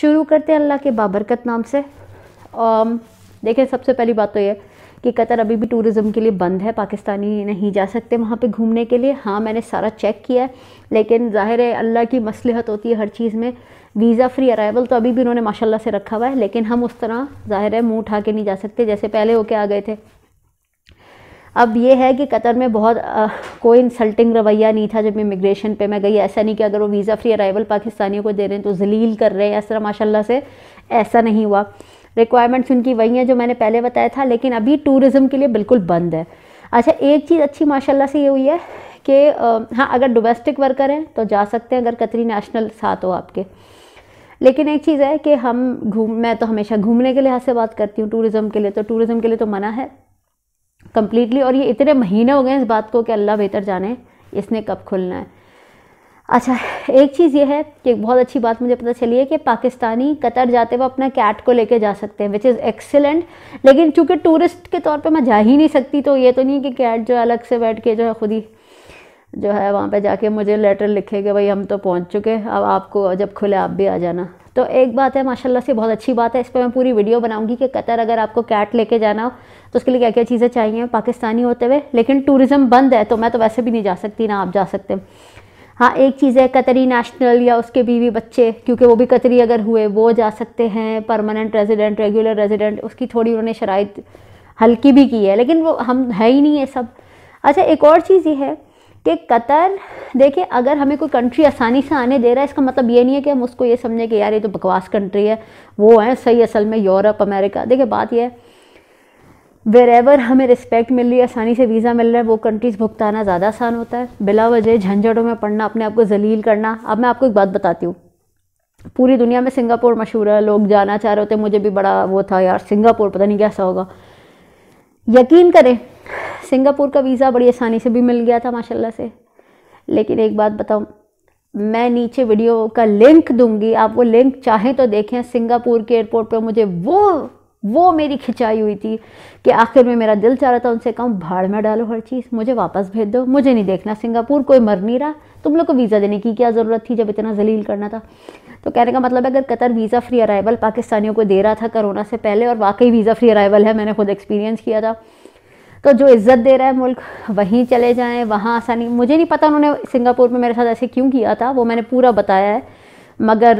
शुरू करते हैं अल्लाह के बाबरकत नाम से देखें सबसे पहली बात तो ये कि कतर अभी भी टूरिज़्म के लिए बंद है पाकिस्तानी नहीं जा सकते वहाँ पे घूमने के लिए हाँ मैंने सारा चेक किया है लेकिन ज़ाहिर है अल्लाह की मसलहत होती है हर चीज़ में वीज़ा फ्री अराइवल तो अभी भी उन्होंने माशाल्लाह से रखा हुआ है लेकिन हम उस तरह ज़ाहिर है मुँह उठा के नहीं जा सकते जैसे पहले होके आ गए थे अब ये है कि कतर में बहुत आ, कोई इंसल्टिंग रवैया नहीं था जब इमिग्रेशन पे मैं गई ऐसा नहीं कि अगर वो वीज़ा फ्री अराइवल पाकिस्तानियों को दे रहे हैं तो जलील कर रहे हैं इस तरह माशाल्लाह से ऐसा नहीं हुआ रिक्वायरमेंट्स उनकी वही हैं जो मैंने पहले बताया था लेकिन अभी टूरिज़म के लिए बिल्कुल बंद है अच्छा एक चीज़ अच्छी माशाला से ये हुई है कि हाँ अगर डोमेस्टिक वर्कर हैं तो जा सकते हैं अगर कतरी नेशनल साथ हो आपके लेकिन एक चीज़ है कि हम घूम मैं तो हमेशा घूमने के लिहाज से बात करती हूँ टूरिज़म के लिए तो टूरिज़म के लिए तो मना है कम्प्लीटली और ये इतने महीने हो गए इस बात को कि अल्लाह बेहतर जाने इसने कब खुलना है अच्छा एक चीज़ ये है कि एक बहुत अच्छी बात मुझे पता चली है कि पाकिस्तानी कतर जाते हुए अपना कैट को लेके जा सकते हैं विच इज़ एक्सेलेंट लेकिन चूँकि टूरिस्ट के तौर पे मैं जा ही नहीं सकती तो ये तो नहीं कि कैट जो है अलग से बैठ के जो है खुद ही जो है वहाँ पे जाके मुझे लेटर लिखे कि भाई हम तो पहुँच चुके अब आपको जब खुले आप भी आ जाना तो एक बात है माशाल्लाह से बहुत अच्छी बात है इस पर मैं पूरी वीडियो बनाऊंगी कि कतर अगर आपको कैट लेके जाना हो तो उसके लिए क्या क्या चीज़ें चाहिए पाकिस्तानी होते हुए लेकिन टूरिज़म बंद है तो मैं तो वैसे भी नहीं जा सकती ना आप जा सकते हाँ एक चीज़ है कतरी नेशनल या उसके बीवी बच्चे क्योंकि वो भी कतरी अगर हुए वो जा सकते हैं परमानेंट रेजिडेंट रेगुलर रेजिडेंट उसकी थोड़ी उन्होंने शराइ हल्की भी की है लेकिन वो हम है ही नहीं है सब अच्छा एक और चीज़ ये है कि कतर देखिए अगर हमें कोई कंट्री आसानी से आने दे रहा है इसका मतलब ये नहीं है कि हम उसको ये समझें कि यार ये तो बकवास कंट्री है वो है सही असल में यूरोप अमेरिका देखिए बात यह है वेर एवर हमें रिस्पेक्ट मिल रही है आसानी से वीज़ा मिल रहा है वो कंट्रीज़ भुगताना ज़्यादा आसान होता है बिला वजह झंझटों में पढ़ना अपने आप को जलील करना अब मैं आपको एक बात बताती हूँ पूरी दुनिया में सिंगापुर मशहूर है लोग जाना चाह रहे होते मुझे भी बड़ा वो था यार सिंगापुर पता नहीं कैसा होगा यकीन करें सिंगापुर का वीज़ा बड़ी आसानी से भी मिल गया था माशाल्लाह से लेकिन एक बात बताऊँ मैं नीचे वीडियो का लिंक दूंगी आप वो लिंक चाहें तो देखें सिंगापुर के एयरपोर्ट पर मुझे वो वो मेरी खिंचाई हुई थी कि आखिर में मेरा दिल चाह रहा था उनसे कहूँ भाड़ में डालो हर चीज़ मुझे वापस भेज दो मुझे नहीं देखना सिंगापुर कोई मर नहीं रहा तुम लोग को वीज़ा देने की क्या ज़रूरत थी जब इतना जलील करना था तो कहने का मतलब है अगर कतर वीज़ा फ्री अराइवल पाकिस्तानियों को दे रहा था करोना से पहले और वाकई वीज़ा फ्री अराइवल है मैंने खुद एक्सपीरियंस किया था तो जो इज़्ज़त दे रहा है मुल्क वहीं चले जाएं वहाँ आसानी मुझे नहीं पता उन्होंने सिंगापुर में मेरे साथ ऐसे क्यों किया था वो मैंने पूरा बताया है मगर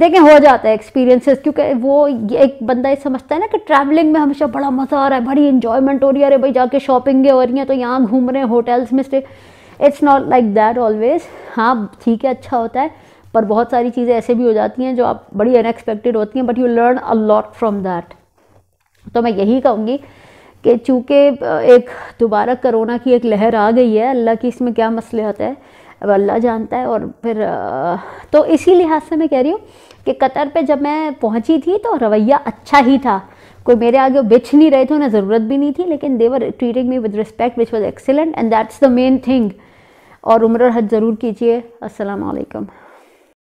देखें हो जाता है एक्सपीरियंसेस क्योंकि वो एक बंदा ये समझता है ना कि ट्रैवलिंग में हमेशा बड़ा मज़ा आ रहा है बड़ी इन्जॉयमेंट हो रही है अरे भाई जाके शॉपिंगें हो रही हैं तो यहाँ घूम रहे हैं होटल्स में stay it's not like that always हाँ ठीक है अच्छा होता है पर बहुत सारी चीज़ें ऐसे भी हो जाती हैं जो आप बड़ी अनएक्सपेक्टेड होती हैं but you learn a lot from that तो मैं यही कहूँगी कि चूँकि एक दोबारा करोना की एक लहर आ गई है अल्लाह की इसमें क्या मसले होते हैं अब अल्लाह जानता है और फिर तो इसी लिहाज से मैं कह रही हूँ कि कतर पे जब मैं पहुँची थी तो रवैया अच्छा ही था कोई मेरे आगे बिछ नहीं रहे थे उन्हें ज़रूरत भी नहीं थी लेकिन they were treating me with respect which was excellent and that's the main thing और उम्र हज ज़रूर कीजिए असलकम